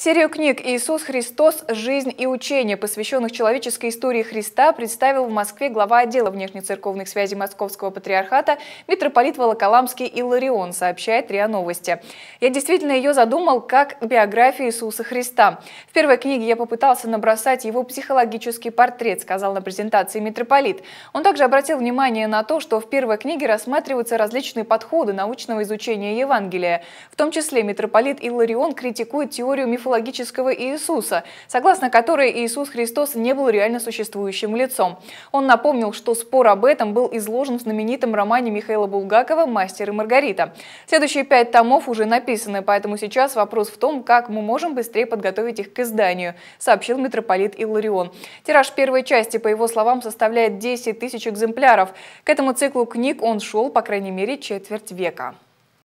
Серию книг «Иисус Христос. Жизнь и учение», посвященных человеческой истории Христа, представил в Москве глава отдела внешнецерковных связей Московского патриархата митрополит Волоколамский Илларион, сообщает РИА Новости. «Я действительно ее задумал как биографию Иисуса Христа. В первой книге я попытался набросать его психологический портрет», сказал на презентации митрополит. Он также обратил внимание на то, что в первой книге рассматриваются различные подходы научного изучения Евангелия. В том числе митрополит Илларион критикует теорию мифологии мифологического Иисуса, согласно которой Иисус Христос не был реально существующим лицом. Он напомнил, что спор об этом был изложен в знаменитом романе Михаила Булгакова «Мастер и Маргарита». Следующие пять томов уже написаны, поэтому сейчас вопрос в том, как мы можем быстрее подготовить их к изданию, сообщил митрополит Илларион. Тираж первой части, по его словам, составляет 10 тысяч экземпляров. К этому циклу книг он шел, по крайней мере, четверть века.